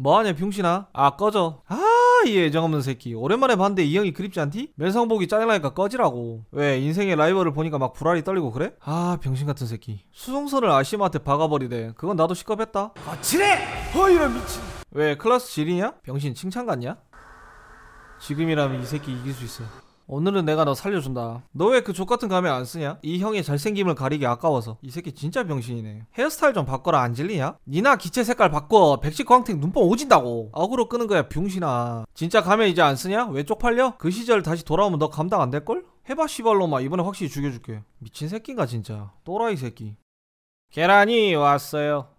뭐하냐 병신아 아 꺼져 아이 애정 없는 새끼 오랜만에 봤는데 이 형이 그립지 않디? 면상복이 짜증나니까 꺼지라고 왜 인생의 라이벌을 보니까 막 불알이 떨리고 그래? 아 병신같은 새끼 수송선을 아심한테 박아버리대 그건 나도 시겁했다 거칠해! 허이라 어, 미친 왜 클라스 지리냐? 병신 칭찬 같냐? 지금이라면 이 새끼 이길 수 있어 오늘은 내가 너 살려준다. 너 왜 그 족같은 가면 안 쓰냐? 이 형의 잘생김을 가리기 아까워서. 이 새끼 진짜 병신이네. 헤어스타일 좀 바꿔라 안 질리냐? 니나 기체 색깔 바꿔. 백식광택 눈뽕 오진다고. 어그로 끄는 거야 병신아. 진짜 가면 이제 안 쓰냐? 왜 쪽팔려? 그 시절 다시 돌아오면 너 감당 안 될걸? 해봐 시발로마 이번에 확실히 죽여줄게. 미친 새끼인가 진짜. 또라이 새끼. 계란이 왔어요.